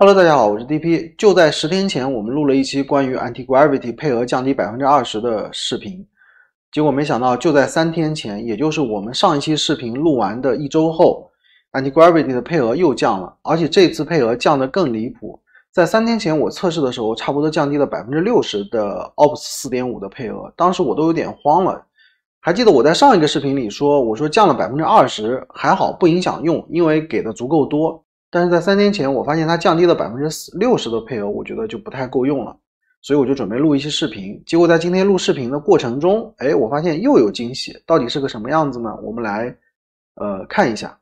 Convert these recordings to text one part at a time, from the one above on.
Hello，大家好，我是 DP。就在十天前，我们录了一期关于 Anti Gravity 配额降低百分之二十的视频。结果没想到，就在三天前，也就是我们上一期视频录完的一周后，Anti Gravity 的配额又降了，而且这次配额降得更离谱。在三天前我测试的时候，差不多降低了百分之六十的 Ops 四点五的配额，当时我都有点慌了。还记得我在上一个视频里说，我说降了百分之二十，还好不影响用，因为给的足够多。但是在三天前，我发现它降低了百分之六十的配额，我觉得就不太够用了，所以我就准备录一期视频。结果在今天录视频的过程中，哎，我发现又有惊喜，到底是个什么样子呢？我们来，呃，看一下。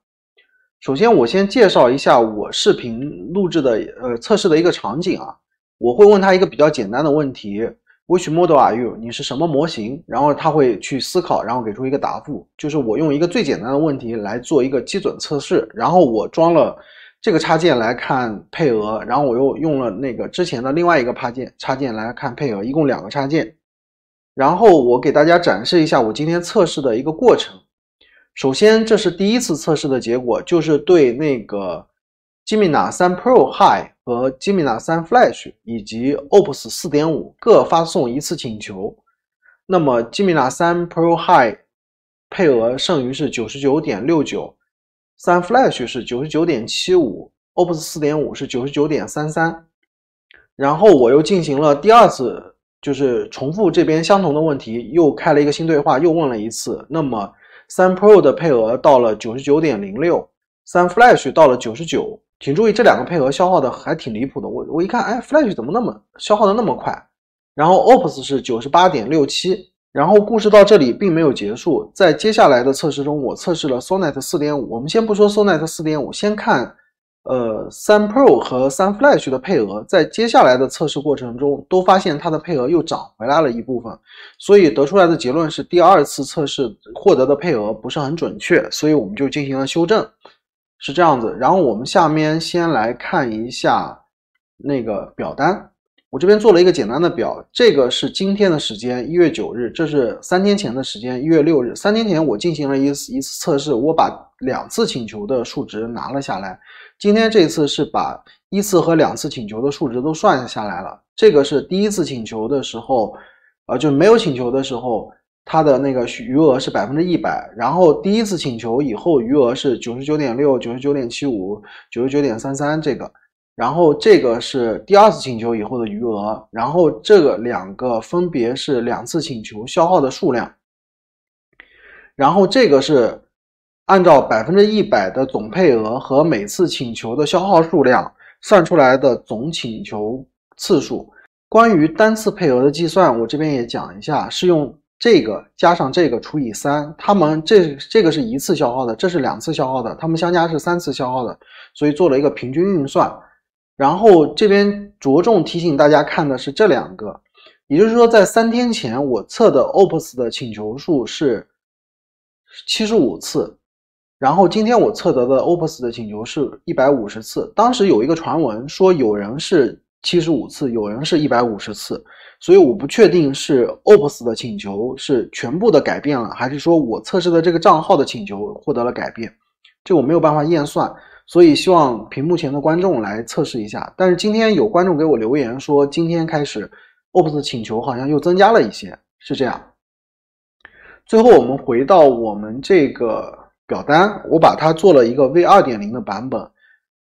首先，我先介绍一下我视频录制的呃测试的一个场景啊，我会问他一个比较简单的问题：“Which model are you？” 你是什么模型？然后他会去思考，然后给出一个答复。就是我用一个最简单的问题来做一个基准测试，然后我装了。这个插件来看配额，然后我又用了那个之前的另外一个插件插件来看配额，一共两个插件。然后我给大家展示一下我今天测试的一个过程。首先，这是第一次测试的结果，就是对那个 Gimina3 Pro High 和 Gimina3 Flash 以及 o p s 4.5各发送一次请求。那么 Gimina3 Pro High 配额剩余是九十九点六九。三 flash 是九十九点七五，ops 四点五是九十九点三三，然后我又进行了第二次，就是重复这边相同的问题，又开了一个新对话，又问了一次。那么三 pro 的配额到了九十九点零六，三 flash 到了九十九。请注意这两个配额消耗的还挺离谱的。我我一看，哎，flash 怎么那么消耗的那么快？然后 ops 是九十八点六七。然后故事到这里并没有结束，在接下来的测试中，我测试了 SoNet 4.5。我们先不说 SoNet 4.5，先看呃三 Pro 和三 Flash 的配额，在接下来的测试过程中，都发现它的配额又涨回来了一部分，所以得出来的结论是第二次测试获得的配额不是很准确，所以我们就进行了修正，是这样子。然后我们下面先来看一下那个表单。我这边做了一个简单的表，这个是今天的时间，一月九日，这是三天前的时间，一月六日。三天前我进行了一一次测试，我把两次请求的数值拿了下来。今天这次是把一次和两次请求的数值都算下来了。这个是第一次请求的时候，呃，就没有请求的时候，它的那个余额是百分之一百。然后第一次请求以后，余额是九十九点六、九十九点七五、九十九点三三，这个。然后这个是第二次请求以后的余额，然后这个两个分别是两次请求消耗的数量，然后这个是按照百分之一百的总配额和每次请求的消耗数量算出来的总请求次数。关于单次配额的计算，我这边也讲一下，是用这个加上这个除以三，他们这这个是一次消耗的，这是两次消耗的，他们相加是三次消耗的，所以做了一个平均运算。然后这边着重提醒大家看的是这两个，也就是说，在三天前我测的 Opus 的请求数是七十五次，然后今天我测得的 Opus 的请求是一百五十次。当时有一个传闻说有人是七十五次，有人是一百五十次，所以我不确定是 Opus 的请求是全部的改变了，还是说我测试的这个账号的请求获得了改变，这我没有办法验算。所以希望屏幕前的观众来测试一下。但是今天有观众给我留言说，今天开始，OPS 的请求好像又增加了一些，是这样。最后我们回到我们这个表单，我把它做了一个 V2.0 的版本。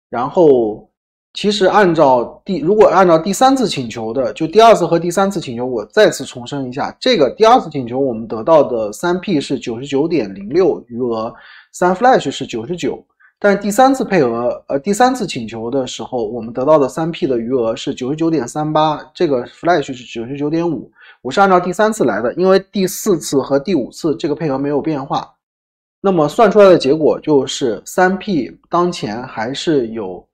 然后其实按照第，如果按照第三次请求的，就第二次和第三次请求，我再次重申一下，这个第二次请求我们得到的三 P 是九十九点零六余额，三 Flash 是九十九。但第三次配额，呃，第三次请求的时候，我们得到的三 P 的余额是九十九点三八，这个 Flash 是九十九点五，我是按照第三次来的，因为第四次和第五次这个配额没有变化。那么算出来的结果就是三 P 当前还是有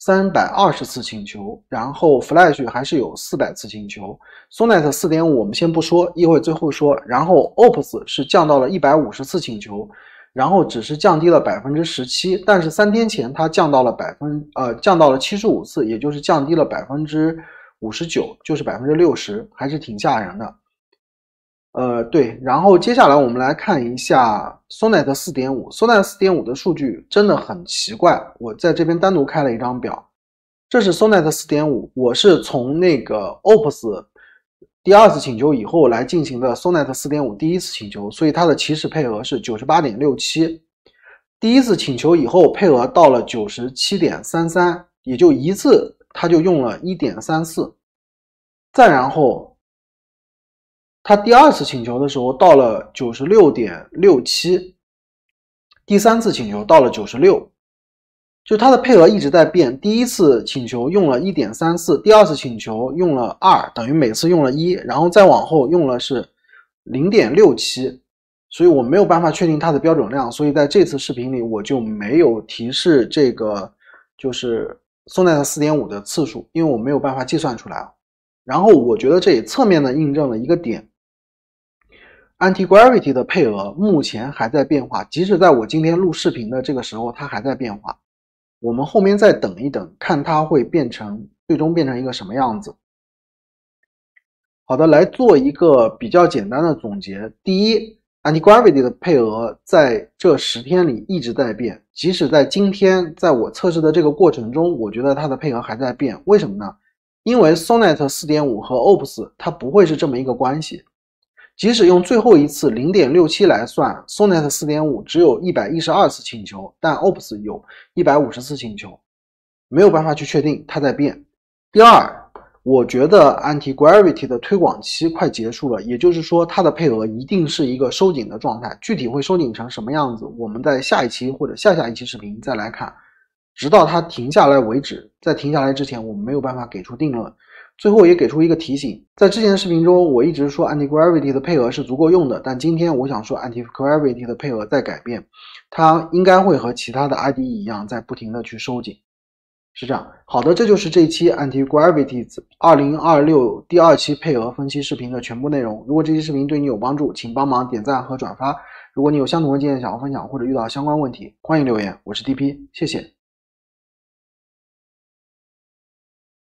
三百二十次请求，然后 Flash 还是有四百次请求，Sonnet 四点五我们先不说，一会最后说，然后 Ops 是降到了一百五十次请求。然后只是降低了百分之十七，但是三天前它降到了百分呃降到了七十五次，也就是降低了百分之五十九，就是百分之六十，还是挺吓人的。呃，对，然后接下来我们来看一下 Sonnet 四点五，Sonnet 四点五的数据真的很奇怪，我在这边单独开了一张表，这是 Sonnet 四点五，我是从那个 Ops。第二次请求以后来进行的 Sonet 4.5第一次请求，所以它的起始配额是98.67。第一次请求以后配额到了97.33，也就一次它就用了一点三四。再然后，它第二次请求的时候到了96.67，第三次请求到了96。就它的配额一直在变，第一次请求用了一点三四，第二次请求用了二，等于每次用了一，然后再往后用了是零点六七，所以我没有办法确定它的标准量，所以在这次视频里我就没有提示这个就是送 net 四点五的次数，因为我没有办法计算出来。然后我觉得这也侧面的印证了一个点，anti gravity 的配额目前还在变化，即使在我今天录视频的这个时候，它还在变化。我们后面再等一等，看它会变成最终变成一个什么样子。好的，来做一个比较简单的总结。第一，anti-gravity 的配额在这十天里一直在变，即使在今天，在我测试的这个过程中，我觉得它的配额还在变。为什么呢？因为 Sonnet 四点五和 Ops 它不会是这么一个关系。即使用最后一次零点六七来算，Sonnet 四点五只有一百一十二次请求，但 Ops 有一百五十次请求，没有办法去确定它在变。第二，我觉得 Anti Gravity 的推广期快结束了，也就是说它的配额一定是一个收紧的状态，具体会收紧成什么样子，我们在下一期或者下下一期视频再来看，直到它停下来为止。在停下来之前，我们没有办法给出定论。最后也给出一个提醒，在之前的视频中，我一直说 Anti Gravity 的配额是足够用的，但今天我想说 Anti Gravity 的配额在改变，它应该会和其他的 ID 一样，在不停的去收紧，是这样。好的，这就是这期 Anti Gravity 二零二六第二期配额分析视频的全部内容。如果这期视频对你有帮助，请帮忙点赞和转发。如果你有相同的经验想要分享，或者遇到相关问题，欢迎留言。我是 DP，谢谢。